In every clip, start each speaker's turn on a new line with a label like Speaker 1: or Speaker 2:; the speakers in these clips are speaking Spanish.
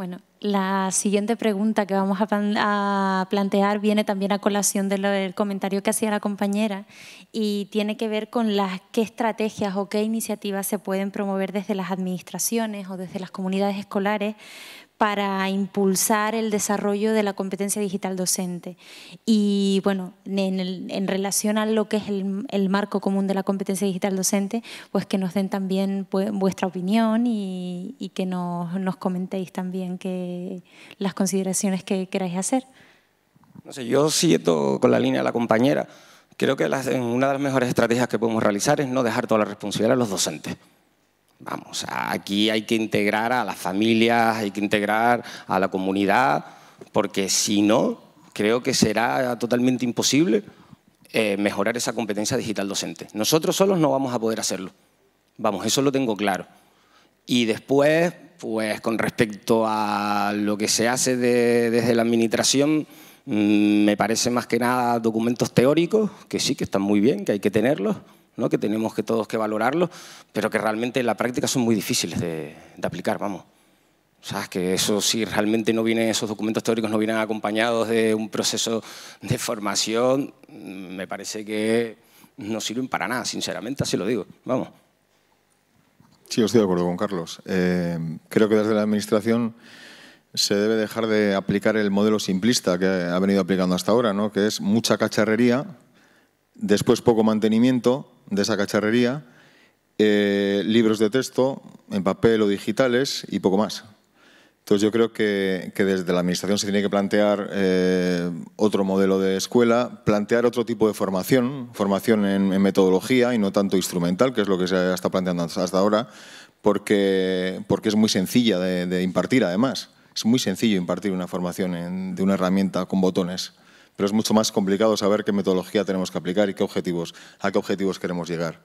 Speaker 1: Bueno, la siguiente pregunta que vamos a, plantear viene también a colación del comentario que hacía la compañera y tiene que ver con las qué estrategias o qué iniciativas se pueden promover desde las administraciones o desde las comunidades escolares para impulsar el desarrollo de la competencia digital docente. Y bueno, en, relación a lo que es el, marco común de la competencia digital docente, pues que nos den también pues, vuestra opinión y, que nos, comentéis también que, las consideraciones que queráis hacer.
Speaker 2: No sé, yo siento, con la línea de la compañera, creo que una de las mejores estrategias que podemos realizar es no dejar toda la responsabilidad a los docentes. Vamos, aquí hay que integrar a las familias, hay que integrar a la comunidad, porque si no, creo que será totalmente imposible eh, mejorar esa competencia digital docente. Nosotros solos no vamos a poder hacerlo. Vamos, eso lo tengo claro. Y después, pues con respecto a lo que se hace desde la administración, mm, me parece más que nada documentos teóricos, que sí, que están muy bien, que hay que tenerlos, que tenemos que todos que valorarlo, pero que realmente en la práctica son muy difíciles de, aplicar, vamos. O que eso si realmente no vienen, esos documentos teóricos no vienen acompañados de un proceso de formación, mm, me parece que no sirven para nada, sinceramente, así lo digo.
Speaker 3: Vamos. Sí, estoy de acuerdo con Carlos. Eh, creo que desde la Administración se debe dejar de aplicar el modelo simplista que ha venido aplicando hasta ahora, ¿no? que es mucha cacharrería, después poco mantenimiento de esa cacharrería, eh, libros de texto en papel o digitales y poco más. Entonces yo creo que, desde la Administración se tiene que plantear eh, otro modelo de escuela, plantear otro tipo de formación, formación en, metodología y no tanto instrumental, que es lo que se está planteando hasta ahora, porque, es muy sencilla de, impartir además. Es muy sencillo impartir una formación de una herramienta con botones pero es mucho más complicado saber qué metodología tenemos que aplicar y qué objetivos, a qué objetivos queremos llegar.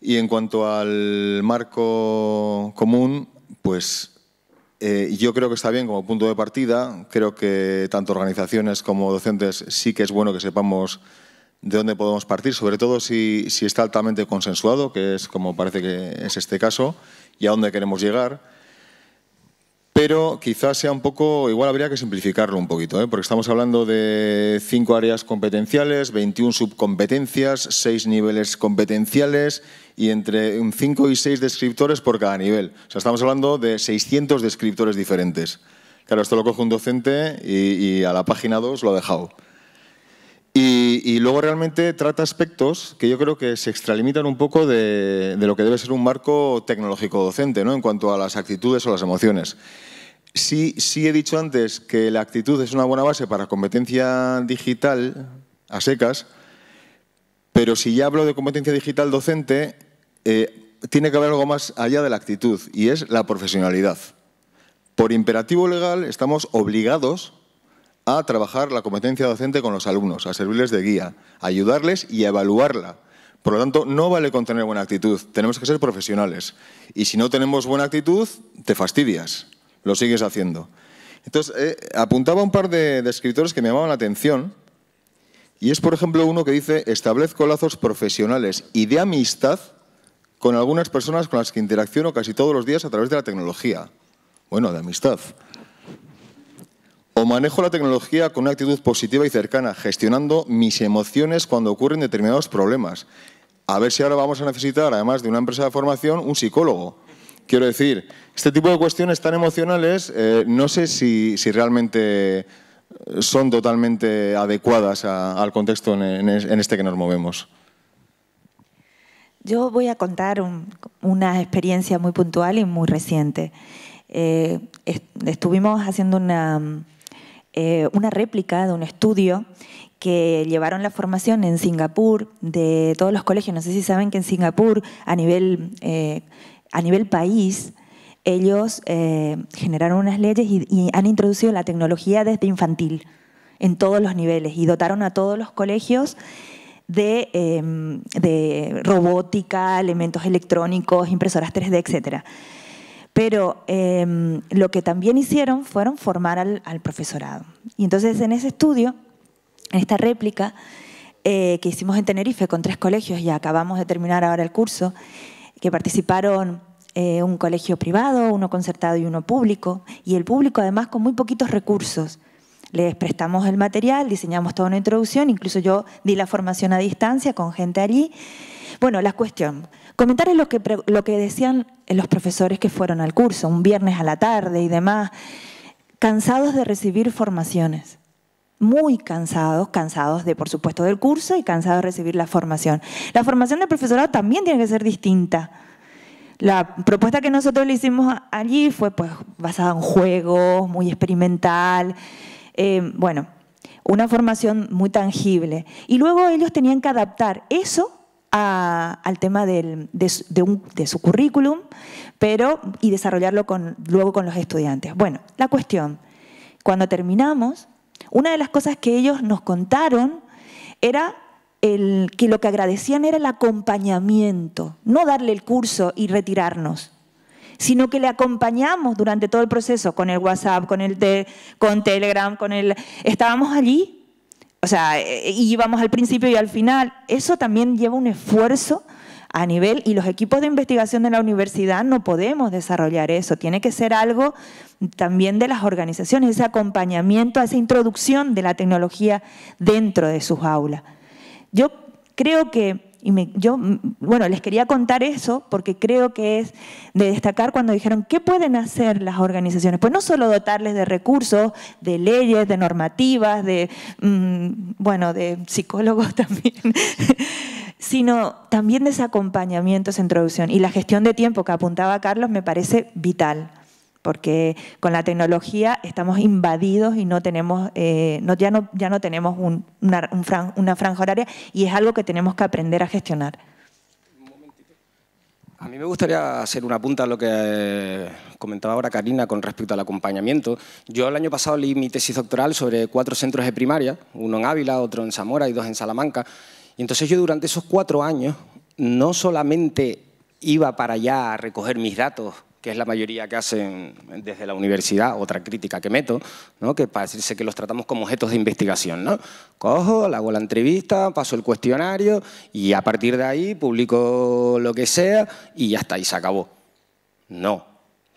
Speaker 3: Y en cuanto al marco común, pues eh, yo creo que está bien como punto de partida. Creo que tanto organizaciones como docentes sí que es bueno que sepamos de dónde podemos partir, sobre todo si está altamente consensuado, que es como parece que es este caso, y a dónde queremos llegar pero quizás sea un poco, igual habría que simplificarlo un poquito, ¿eh? porque estamos hablando de cinco áreas competenciales, 21 subcompetencias, seis niveles competenciales y entre un 5 y 6 descriptores por cada nivel. O sea, estamos hablando de 600 descriptores diferentes. Claro, esto lo coge un docente y, y a la página 2 lo ha dejado. Y, luego realmente trata aspectos que yo creo que se extralimitan un poco de, lo que debe ser un marco tecnológico docente, ¿no? En cuanto a las actitudes o las emociones. Sí, sí he dicho antes que la actitud es una buena base para competencia digital a secas, pero si ya hablo de competencia digital docente, eh, tiene que haber algo más allá de la actitud y es la profesionalidad. Por imperativo legal estamos obligados a trabajar la competencia docente con los alumnos, a servirles de guía, a ayudarles y a evaluarla. Por lo tanto, no vale con tener buena actitud, tenemos que ser profesionales. Y si no tenemos buena actitud, te fastidias, lo sigues haciendo. Entonces, eh, apuntaba un par de, de escritores que me llamaban la atención, y es, por ejemplo, uno que dice, establezco lazos profesionales y de amistad con algunas personas con las que interacciono casi todos los días a través de la tecnología. Bueno, de amistad. O manejo la tecnología con una actitud positiva y cercana, gestionando mis emociones cuando ocurren determinados problemas. A ver si ahora vamos a necesitar, además de una empresa de formación, un psicólogo. Quiero decir, este tipo de cuestiones tan emocionales, eh, no sé si, realmente eh, son totalmente adecuadas al contexto en, este que nos movemos.
Speaker 1: Yo voy a contar una experiencia muy puntual y muy reciente. Eh, estuvimos haciendo una, eh, una réplica de un estudio que llevaron la formación en Singapur de todos los colegios. No sé si saben que en Singapur, a nivel, eh, a nivel país, ellos eh, generaron unas leyes y, han introducido la tecnología desde infantil en todos los niveles y dotaron a todos los colegios de, em, de robótica, elementos electrónicos, impresoras 3D, etcétera. Pero em, lo que también hicieron fueron formar al, profesorado. Y entonces en ese estudio, en esta réplica eh, que hicimos en Tenerife con tres colegios, y acabamos de terminar ahora el curso, que participaron eh, un colegio privado, uno concertado y uno público, y el público además con muy poquitos recursos. Les prestamos el material, diseñamos toda una introducción, incluso yo di la formación a distancia con gente allí. Bueno, la cuestión, comentar lo que, lo que decían los profesores que fueron al curso, un viernes a la tarde y demás, cansados de recibir formaciones muy cansados, cansados de, por supuesto, del curso y cansados de recibir la formación. La formación del profesorado también tiene que ser distinta. La propuesta que nosotros le hicimos allí fue pues, basada en juegos, muy experimental, Em, bueno, una formación muy tangible. Y luego ellos tenían que adaptar eso al tema de, su currículum, pero y desarrollarlo luego con los estudiantes. Bueno, la cuestión, cuando terminamos, una de las cosas que ellos nos contaron era el, que lo que agradecían era el acompañamiento, no darle el curso y retirarnos, sino que le acompañamos durante todo el proceso con el WhatsApp, con, el con Telegram, con el... Estábamos allí. O sea, eh, íbamos al principio y al final. Eso también lleva un esfuerzo a nivel y los equipos de investigación de la universidad no podemos desarrollar eso, tiene que ser algo también de las organizaciones, ese acompañamiento, esa introducción de la tecnología dentro de sus aulas. Yo creo que y yo, mm, bueno, les quería contar eso porque creo que es de destacar cuando dijeron, ¿qué pueden hacer las organizaciones? Pues no solo dotarles de recursos, de leyes, de normativas, de, mm, bueno, de psicólogos también, sino también de ese acompañamiento, esa introducción. Y la gestión de tiempo que apuntaba Carlos me parece vital porque con la tecnología estamos invadidos y no tenemos, eh, ya, no, ya no tenemos una, una, franja horaria y es algo que tenemos que aprender a gestionar.
Speaker 2: A mí me gustaría hacer una punta a lo que eh, comentaba ahora Karina con respecto al acompañamiento. Yo el año pasado leí mi tesis doctoral sobre cuatro centros de primaria, uno en Ávila, otro en Zamora y dos en Salamanca. Y entonces yo durante esos cuatro años no solamente iba para allá a recoger mis datos que es la mayoría que hacen desde la universidad, otra crítica que meto, ¿no? que parece que los tratamos como objetos de investigación. ¿no? Cojo, le hago la entrevista, paso el cuestionario y a partir de ahí publico lo que sea y ya está, y se acabó. No,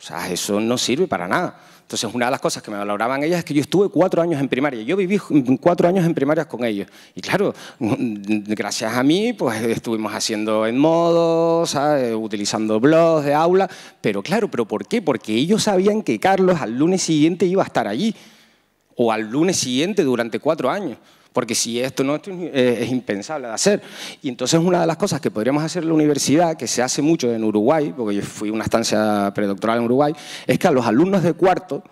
Speaker 2: o sea, eso no sirve para nada. Entonces, una de las cosas que me valoraban ellas es que yo estuve cuatro años en primaria. Yo viví cuatro años en primaria con ellos. Y claro, gracias a mí, pues estuvimos haciendo en modos, utilizando blogs de aula. Pero claro, ¿pero por qué? Porque ellos sabían que Carlos al lunes siguiente iba a estar allí. O al lunes siguiente durante cuatro años porque si esto no eh, es impensable de hacer. Y entonces una de las cosas que podríamos hacer en la universidad, que se hace mucho en Uruguay, porque yo fui una estancia predoctoral en Uruguay, es que a los alumnos de cuarto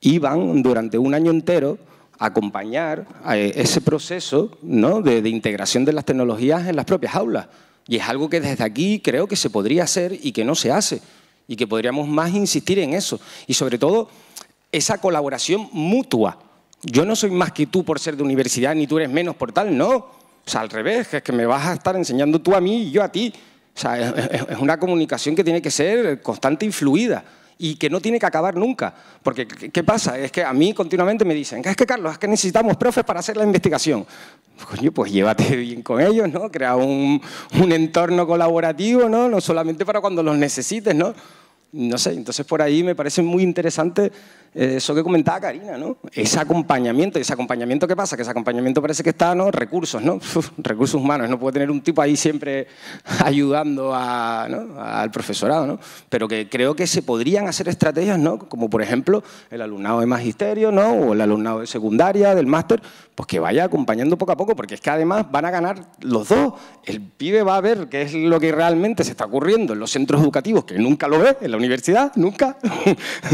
Speaker 2: iban durante un año entero a acompañar a eh, ese proceso de, de integración de las tecnologías en las propias aulas. Y es algo que desde aquí creo que se podría hacer y que no se hace, y que podríamos más insistir en eso. Y sobre todo, esa colaboración mutua yo no soy más que tú por ser de universidad, ni tú eres menos por tal, no. O sea, al revés, es que me vas a estar enseñando tú a mí y yo a ti. O sea, es, una comunicación que tiene que ser constante y fluida y que no tiene que acabar nunca. Porque, ¿qué pasa? Es que a mí continuamente me dicen, es que Carlos, es que necesitamos profes para hacer la investigación. Coño, pues llévate bien con ellos, ¿no? Crea un entorno colaborativo, ¿no? No solamente para cuando los necesites, ¿no? no sé, entonces por ahí me parece muy interesante eh, eso que comentaba Karina, ¿no? Ese acompañamiento, y ese acompañamiento ¿qué pasa? Que ese acompañamiento parece que está, ¿no? Recursos, ¿no? recursos humanos, no puede tener un tipo ahí siempre ayudando a, al profesorado, ¿no? Pero que creo que se podrían hacer estrategias, ¿no? Como por ejemplo el alumnado de magisterio, ¿no? O el alumnado de secundaria, del máster, pues que vaya acompañando poco a poco, porque es que además van a ganar los dos. El pibe va a ver qué es lo que realmente se está ocurriendo en los centros educativos, que nunca lo ve, en la universidad, nunca.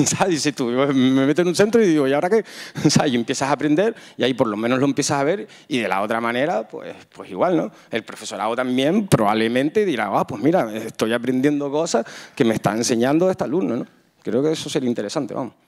Speaker 2: ¿Sabes? si tú, me meto en un centro y digo, ¿y ahora qué? Y empiezas a aprender y ahí por lo menos lo empiezas a ver y de la otra manera, pues, pues igual, ¿no? El profesorado también probablemente dirá, ah, pues mira, estoy aprendiendo cosas que me está enseñando este alumno, ¿no? Creo que eso sería interesante, vamos.